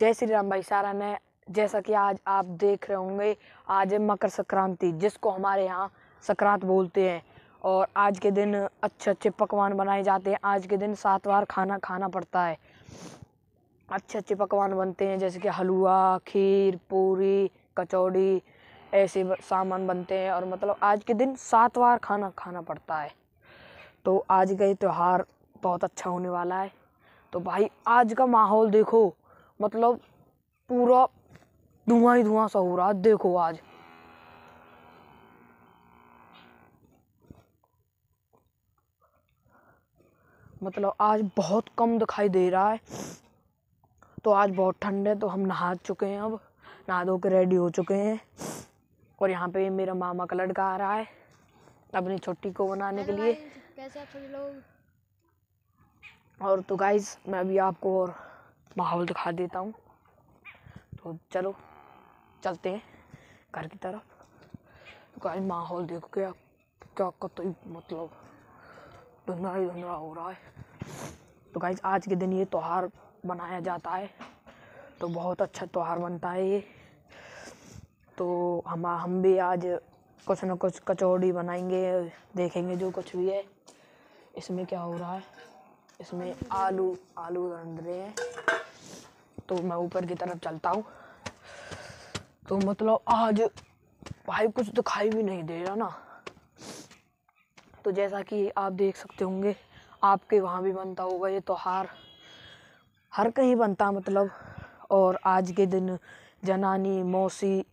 जय श्री राम भाई सारा ने जैसा कि आज आप देख रहे होंगे आज है मकर संक्रांति जिसको हमारे यहाँ संक्रांत बोलते हैं और आज के दिन अच्छे अच्छे पकवान बनाए जाते हैं आज के दिन सात बार खाना खाना पड़ता है अच्छे अच्छे पकवान बनते हैं जैसे कि हलवा खीर पूरी कचौड़ी ऐसे सामान बनते हैं और मतलब आज के दिन सात बार खाना खाना पड़ता है तो आज का ये त्यौहार बहुत अच्छा होने वाला है तो भाई आज का माहौल देखो मतलब पूरा धुआं ही धुआं सा हो रहा है देखो आज मतलब आज बहुत कम दिखाई दे रहा है तो आज बहुत ठंड है तो हम नहा चुके हैं अब नहा धो के रेडी हो चुके हैं और यहाँ पे मेरा मामा का लड़का आ रहा है अपनी छुट्टी को बनाने के लिए कैसे आप लोग और तो गाइज मैं अभी आपको और माहौल दिखा देता हूँ तो चलो चलते हैं घर की तरफ गाइस माहौल देखो क्या क्या कतई मतलब धुंधला ही धुंधला हो रहा है तो गाइज आज के दिन ये त्यौहार मनाया जाता है तो बहुत अच्छा त्यौहार बनता है ये तो हम हम भी आज कुछ ना कुछ कचौड़ी बनाएंगे देखेंगे जो कुछ भी है इसमें क्या हो रहा है इसमें आलू आलू रंध रहे हैं तो मैं ऊपर की तरफ चलता हूँ तो मतलब आज भाई कुछ दिखाई भी नहीं दे रहा ना तो जैसा कि आप देख सकते होंगे आपके वहाँ भी बनता होगा ये त्यौहार हर कहीं बनता मतलब और आज के दिन जनानी मौसी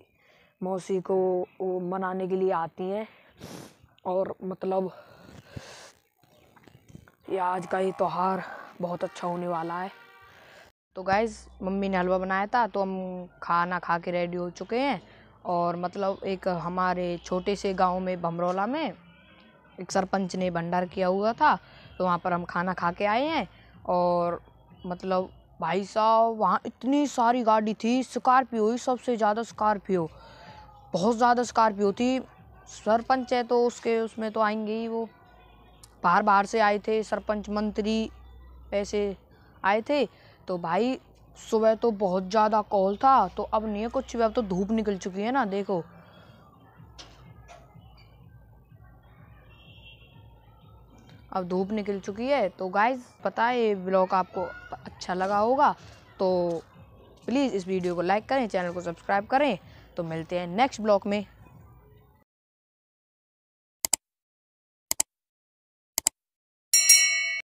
मौसी को वो मनाने के लिए आती हैं और मतलब ये आज का ये त्यौहार बहुत अच्छा होने वाला है तो गाइज़ मम्मी ने हलवा बनाया था तो हम खाना खा के रेडी हो चुके हैं और मतलब एक हमारे छोटे से गांव में भमरौला में एक सरपंच ने भंडार किया हुआ था तो वहाँ पर हम खाना खा के आए हैं और मतलब भाई साहब वहाँ इतनी सारी गाड़ी थी स्कॉर्पियो ही सबसे ज़्यादा स्कॉर्पियो बहुत ज़्यादा स्कॉर्पियो थी सरपंच है तो उसके उसमें तो आएंगे ही वो बाहर बाहर से आए थे सरपंच मंत्री ऐसे आए थे तो भाई सुबह तो बहुत ज़्यादा कॉल था तो अब नहीं है कुछ अब तो धूप निकल चुकी है ना देखो अब धूप निकल चुकी है तो गाइज पता है ये ब्लॉग आपको अच्छा लगा होगा तो प्लीज़ इस वीडियो को लाइक करें चैनल को सब्सक्राइब करें तो मिलते हैं नेक्स्ट ब्लॉग में